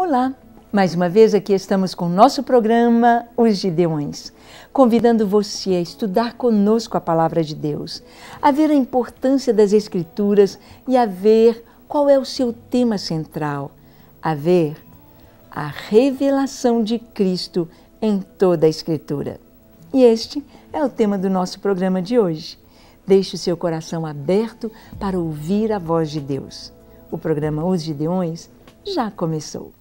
Olá, mais uma vez aqui estamos com o nosso programa Os Gideões, convidando você a estudar conosco a palavra de Deus, a ver a importância das Escrituras e a ver qual é o seu tema central, a ver a revelação de Cristo em toda a Escritura. E este é o tema do nosso programa de hoje. Deixe o seu coração aberto para ouvir a voz de Deus. O programa Os Gideões já começou.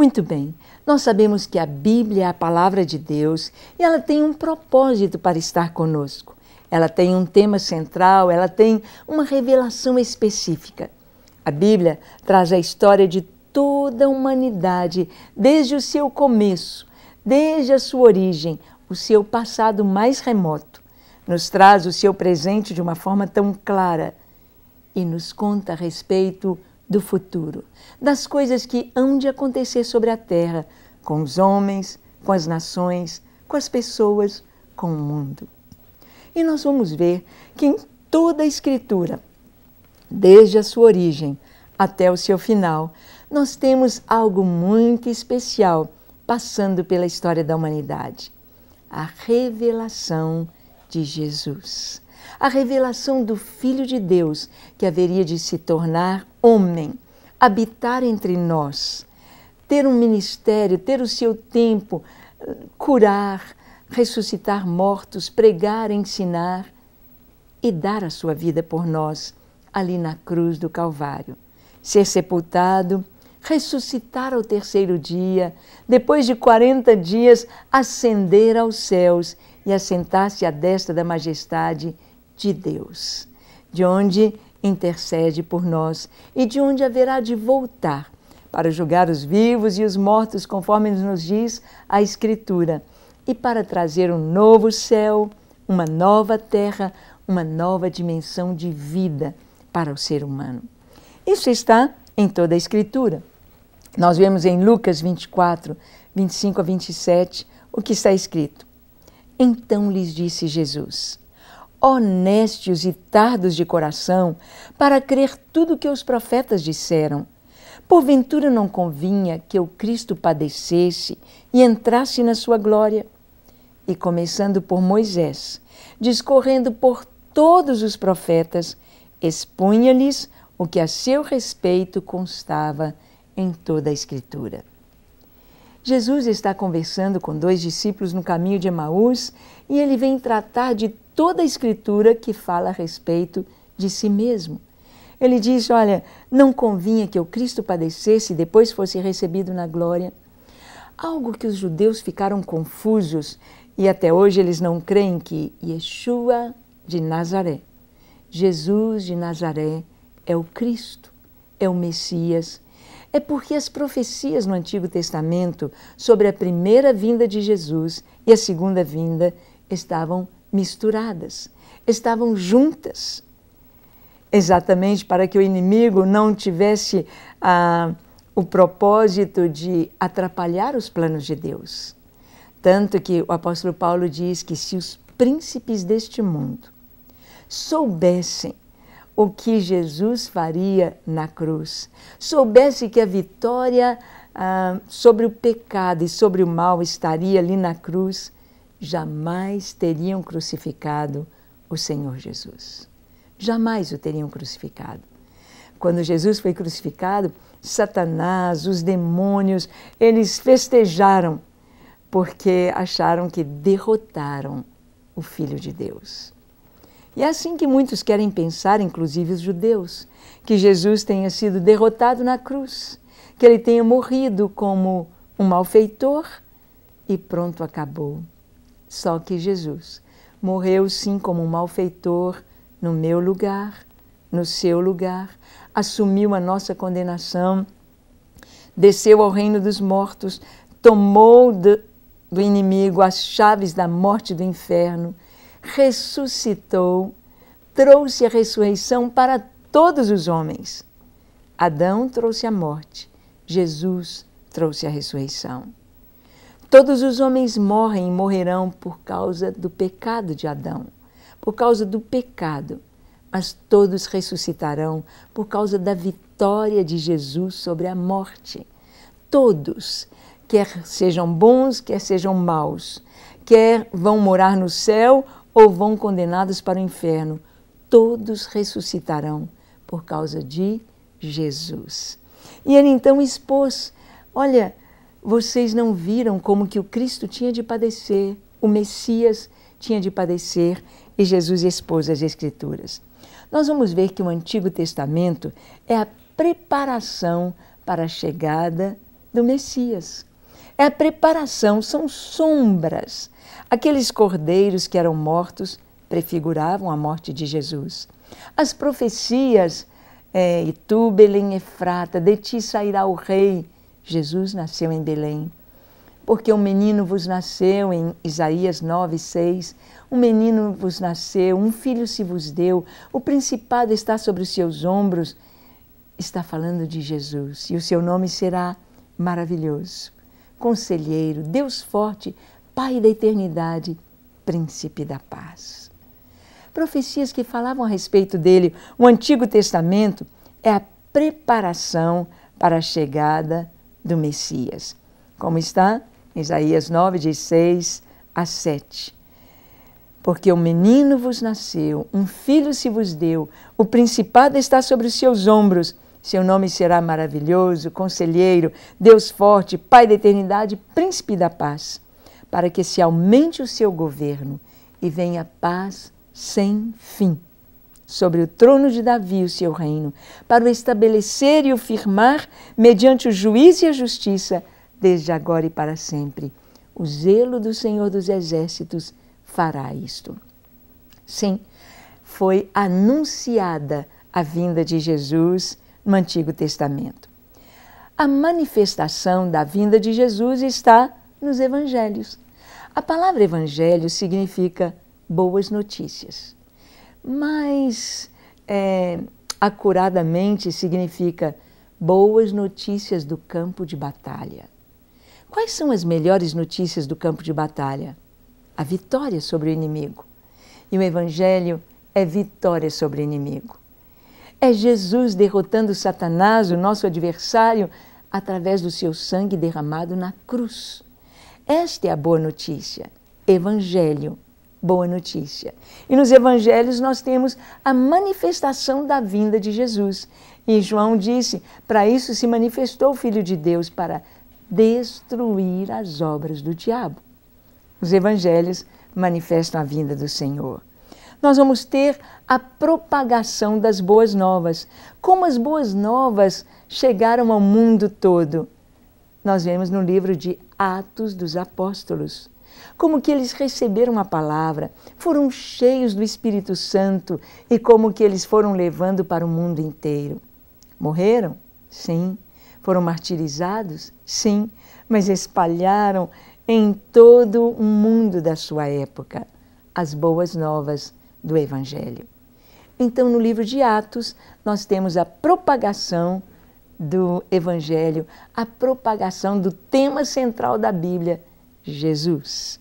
Muito bem, nós sabemos que a Bíblia é a palavra de Deus e ela tem um propósito para estar conosco. Ela tem um tema central, ela tem uma revelação específica. A Bíblia traz a história de toda a humanidade, desde o seu começo, desde a sua origem, o seu passado mais remoto. Nos traz o seu presente de uma forma tão clara e nos conta a respeito do futuro, das coisas que hão de acontecer sobre a terra, com os homens, com as nações, com as pessoas, com o mundo. E nós vamos ver que em toda a Escritura, desde a sua origem até o seu final, nós temos algo muito especial passando pela história da humanidade: a revelação de Jesus a revelação do Filho de Deus, que haveria de se tornar homem, habitar entre nós, ter um ministério, ter o seu tempo, curar, ressuscitar mortos, pregar, ensinar e dar a sua vida por nós ali na cruz do Calvário. Ser sepultado, ressuscitar ao terceiro dia, depois de 40 dias ascender aos céus e assentar-se à destra da majestade de Deus, de onde intercede por nós e de onde haverá de voltar para julgar os vivos e os mortos, conforme nos diz a Escritura, e para trazer um novo céu, uma nova terra, uma nova dimensão de vida para o ser humano. Isso está em toda a Escritura. Nós vemos em Lucas 24, 25 a 27, o que está escrito. Então lhes disse Jesus: honestos e tardos de coração para crer tudo o que os profetas disseram. Porventura não convinha que o Cristo padecesse e entrasse na sua glória? E começando por Moisés, discorrendo por todos os profetas, expunha-lhes o que a seu respeito constava em toda a Escritura. Jesus está conversando com dois discípulos no caminho de Emaús e ele vem tratar de toda a escritura que fala a respeito de si mesmo. Ele diz: Olha, não convinha que o Cristo padecesse e depois fosse recebido na glória. Algo que os judeus ficaram confusos e até hoje eles não creem que Yeshua de Nazaré, Jesus de Nazaré, é o Cristo, é o Messias. É porque as profecias no Antigo Testamento sobre a primeira vinda de Jesus e a segunda vinda estavam misturadas, estavam juntas, exatamente para que o inimigo não tivesse ah, o propósito de atrapalhar os planos de Deus. Tanto que o apóstolo Paulo diz que se os príncipes deste mundo soubessem o que Jesus faria na cruz, soubesse que a vitória ah, sobre o pecado e sobre o mal estaria ali na cruz, jamais teriam crucificado o Senhor Jesus. Jamais o teriam crucificado. Quando Jesus foi crucificado, Satanás, os demônios, eles festejaram porque acharam que derrotaram o Filho de Deus. E é assim que muitos querem pensar, inclusive os judeus, que Jesus tenha sido derrotado na cruz, que ele tenha morrido como um malfeitor e pronto acabou. Só que Jesus morreu sim como um malfeitor no meu lugar, no seu lugar, assumiu a nossa condenação, desceu ao reino dos mortos, tomou do, do inimigo as chaves da morte do inferno, ressuscitou, trouxe a ressurreição para todos os homens. Adão trouxe a morte, Jesus trouxe a ressurreição. Todos os homens morrem e morrerão por causa do pecado de Adão, por causa do pecado, mas todos ressuscitarão por causa da vitória de Jesus sobre a morte. Todos, quer sejam bons, quer sejam maus, quer vão morar no céu ou vão condenados para o inferno, todos ressuscitarão por causa de Jesus. E ele então expôs: olha, vocês não viram como que o Cristo tinha de padecer, o Messias tinha de padecer e Jesus expôs as Escrituras. Nós vamos ver que o Antigo Testamento é a preparação para a chegada do Messias. É a preparação, são sombras. Aqueles cordeiros que eram mortos prefiguravam a morte de Jesus. As profecias, é, eh, em Efrata, de ti sairá o rei, Jesus nasceu em Belém. Porque um menino vos nasceu, em Isaías 9, 6, um menino vos nasceu, um filho se vos deu, o principado está sobre os seus ombros. Está falando de Jesus, e o seu nome será maravilhoso. Conselheiro, Deus forte, Pai da eternidade, Príncipe da paz. Profecias que falavam a respeito dele, o Antigo Testamento é a preparação para a chegada do Messias, como está em Isaías 9, de 6 a 7. Porque o menino vos nasceu, um filho se vos deu, o principado está sobre os seus ombros. Seu nome será maravilhoso, conselheiro, Deus forte, Pai da eternidade, príncipe da paz, para que se aumente o seu governo e venha paz sem fim sobre o trono de Davi o seu reino, para o estabelecer e o firmar mediante o juízo e a justiça, desde agora e para sempre. O zelo do Senhor dos Exércitos fará isto. Sim, foi anunciada a vinda de Jesus no Antigo Testamento. A manifestação da vinda de Jesus está nos evangelhos. A palavra evangelho significa boas notícias mas é, acuradamente significa boas notícias do campo de batalha. Quais são as melhores notícias do campo de batalha? A vitória sobre o inimigo. E o Evangelho é vitória sobre o inimigo. É Jesus derrotando Satanás, o nosso adversário, através do seu sangue derramado na cruz. Esta é a boa notícia. Evangelho boa notícia. E nos evangelhos nós temos a manifestação da vinda de Jesus. E João disse: para isso se manifestou o Filho de Deus, para destruir as obras do diabo. Os evangelhos manifestam a vinda do Senhor. Nós vamos ter a propagação das boas novas. Como as boas novas chegaram ao mundo todo? Nós vemos no livro de Atos dos Apóstolos. Como que eles receberam a palavra, foram cheios do Espírito Santo e como que eles foram levando para o mundo inteiro. Morreram? Sim. Foram martirizados? Sim. Mas espalharam em todo o mundo da sua época as boas novas do Evangelho. Então, no livro de Atos, nós temos a propagação do Evangelho, a propagação do tema central da Bíblia, Jesus.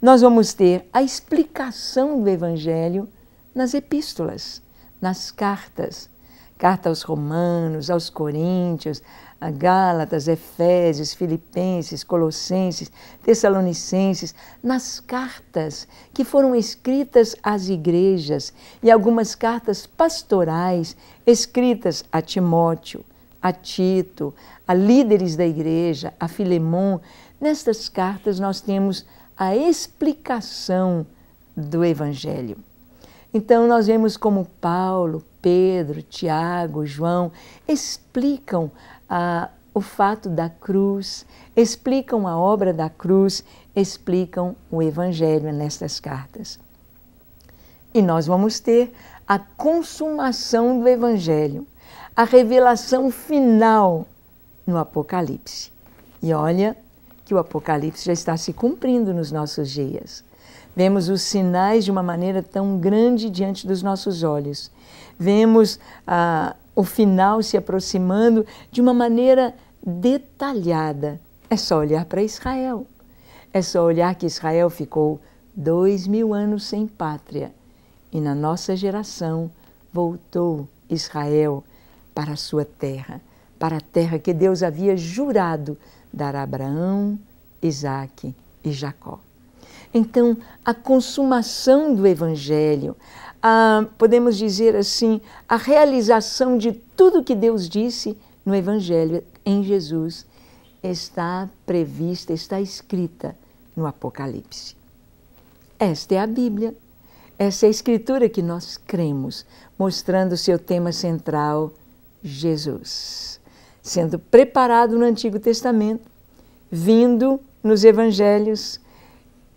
Nós vamos ter a explicação do Evangelho nas epístolas, nas cartas. Carta aos Romanos, aos Coríntios, a Gálatas, Efésios, Filipenses, Colossenses, Tessalonicenses, nas cartas que foram escritas às igrejas e algumas cartas pastorais escritas a Timóteo, a Tito, a líderes da igreja, a Filemon, Nestas cartas nós temos a explicação do Evangelho. Então nós vemos como Paulo, Pedro, Tiago, João explicam ah, o fato da cruz, explicam a obra da cruz, explicam o Evangelho nestas cartas. E nós vamos ter a consumação do Evangelho, a revelação final no Apocalipse. E olha, que o Apocalipse já está se cumprindo nos nossos dias. Vemos os sinais de uma maneira tão grande diante dos nossos olhos. Vemos ah, o final se aproximando de uma maneira detalhada. É só olhar para Israel. É só olhar que Israel ficou dois mil anos sem pátria e na nossa geração voltou Israel para a sua terra, para a terra que Deus havia jurado dar a Abraão, Isaac e Jacó. Então, a consumação do Evangelho, a, podemos dizer assim, a realização de tudo que Deus disse no Evangelho em Jesus está prevista, está escrita no Apocalipse. Esta é a Bíblia, essa é a Escritura que nós cremos, mostrando seu tema central, Jesus sendo preparado no Antigo Testamento, vindo nos Evangelhos,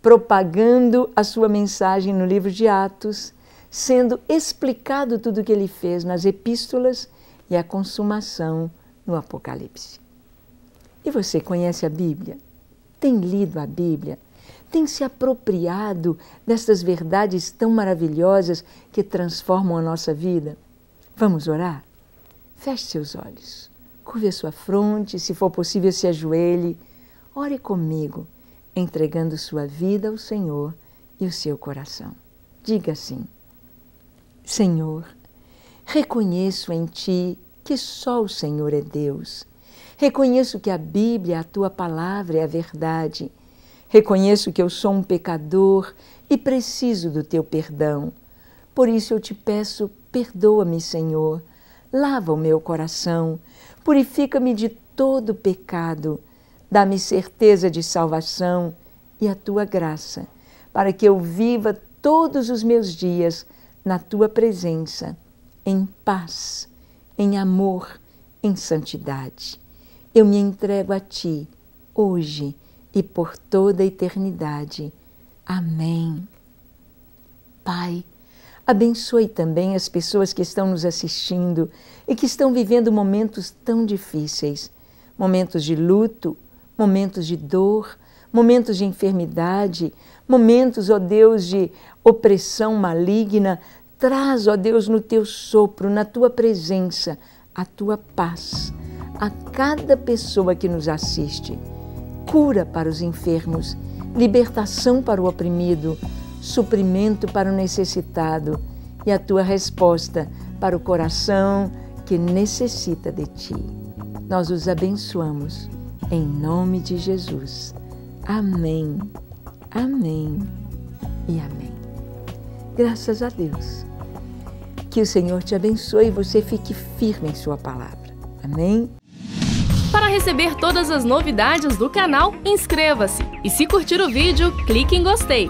propagando a sua mensagem no livro de Atos, sendo explicado tudo o que ele fez nas epístolas e a consumação no Apocalipse. E você conhece a Bíblia? Tem lido a Bíblia? Tem se apropriado destas verdades tão maravilhosas que transformam a nossa vida? Vamos orar? Feche seus olhos curve a sua fronte, se for possível, se ajoelhe. Ore comigo, entregando sua vida ao Senhor e o seu coração. Diga assim: Senhor, reconheço em ti que só o Senhor é Deus. Reconheço que a Bíblia, a tua palavra, é a verdade. Reconheço que eu sou um pecador e preciso do teu perdão. Por isso eu te peço, perdoa-me, Senhor. Lava o meu coração, Purifica-me de todo pecado. Dá-me certeza de salvação e a tua graça, para que eu viva todos os meus dias na tua presença, em paz, em amor, em santidade. Eu me entrego a ti, hoje e por toda a eternidade. Amém. Pai, Abençoe também as pessoas que estão nos assistindo e que estão vivendo momentos tão difíceis momentos de luto, momentos de dor, momentos de enfermidade, momentos, ó Deus, de opressão maligna. Traz, ó Deus, no teu sopro, na tua presença, a tua paz a cada pessoa que nos assiste. Cura para os enfermos, libertação para o oprimido suprimento para o necessitado e a tua resposta para o coração que necessita de ti. Nós os abençoamos em nome de Jesus. Amém. Amém. E amém. Graças a Deus. Que o Senhor te abençoe e você fique firme em sua palavra. Amém. Para receber todas as novidades do canal, inscreva-se e se curtir o vídeo, clique em gostei.